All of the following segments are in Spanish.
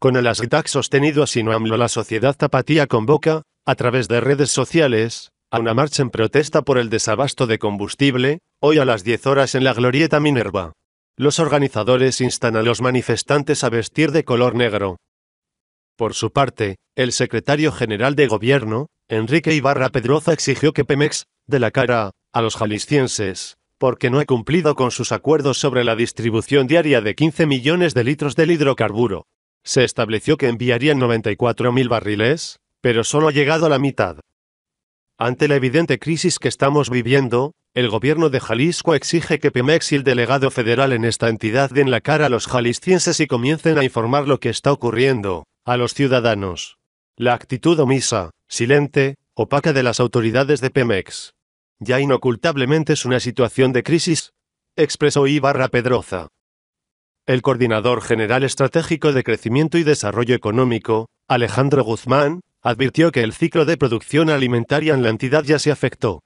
Con el hashtag sostenido a Sinoamlo la sociedad Zapatía convoca, a través de redes sociales, a una marcha en protesta por el desabasto de combustible, hoy a las 10 horas en la glorieta Minerva. Los organizadores instan a los manifestantes a vestir de color negro. Por su parte, el secretario general de gobierno, Enrique Ibarra Pedroza exigió que Pemex, de la cara, a los jaliscienses, porque no ha cumplido con sus acuerdos sobre la distribución diaria de 15 millones de litros del hidrocarburo. Se estableció que enviarían 94.000 barriles, pero solo ha llegado a la mitad. Ante la evidente crisis que estamos viviendo, el gobierno de Jalisco exige que Pemex y el delegado federal en esta entidad den la cara a los jaliscienses y comiencen a informar lo que está ocurriendo, a los ciudadanos. La actitud omisa, silente, opaca de las autoridades de Pemex. Ya inocultablemente es una situación de crisis, expresó Ibarra Pedroza. El coordinador general estratégico de crecimiento y desarrollo económico, Alejandro Guzmán, advirtió que el ciclo de producción alimentaria en la entidad ya se afectó.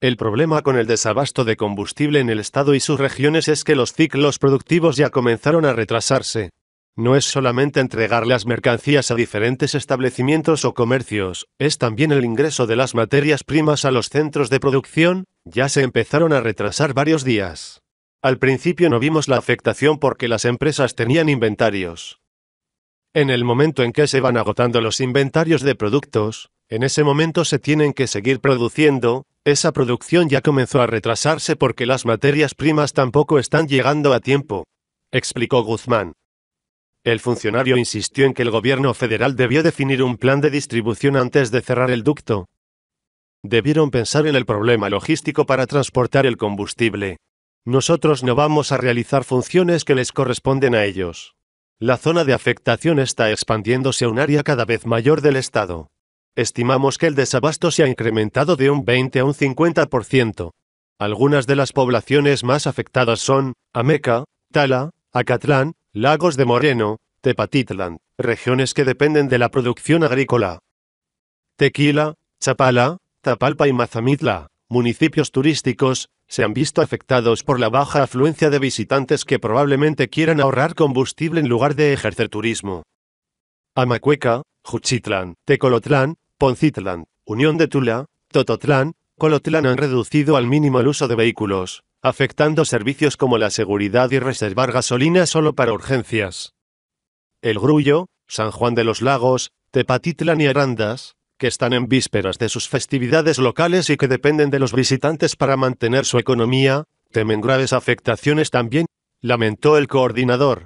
El problema con el desabasto de combustible en el Estado y sus regiones es que los ciclos productivos ya comenzaron a retrasarse. No es solamente entregar las mercancías a diferentes establecimientos o comercios, es también el ingreso de las materias primas a los centros de producción, ya se empezaron a retrasar varios días. Al principio no vimos la afectación porque las empresas tenían inventarios. En el momento en que se van agotando los inventarios de productos, en ese momento se tienen que seguir produciendo, esa producción ya comenzó a retrasarse porque las materias primas tampoco están llegando a tiempo, explicó Guzmán. El funcionario insistió en que el gobierno federal debió definir un plan de distribución antes de cerrar el ducto. Debieron pensar en el problema logístico para transportar el combustible, nosotros no vamos a realizar funciones que les corresponden a ellos. La zona de afectación está expandiéndose a un área cada vez mayor del Estado. Estimamos que el desabasto se ha incrementado de un 20 a un 50%. Algunas de las poblaciones más afectadas son Ameca, Tala, Acatlán, Lagos de Moreno, Tepatitlán, regiones que dependen de la producción agrícola. Tequila, Chapala, Tapalpa y Mazamitla, municipios turísticos, se han visto afectados por la baja afluencia de visitantes que probablemente quieran ahorrar combustible en lugar de ejercer turismo. Amacueca, Juchitlán, Tecolotlán, Poncitlán, Unión de Tula, Tototlán, Colotlán han reducido al mínimo el uso de vehículos, afectando servicios como la seguridad y reservar gasolina solo para urgencias. El Grullo, San Juan de los Lagos, Tepatitlán y Arandas, que están en vísperas de sus festividades locales y que dependen de los visitantes para mantener su economía, temen graves afectaciones también, lamentó el coordinador.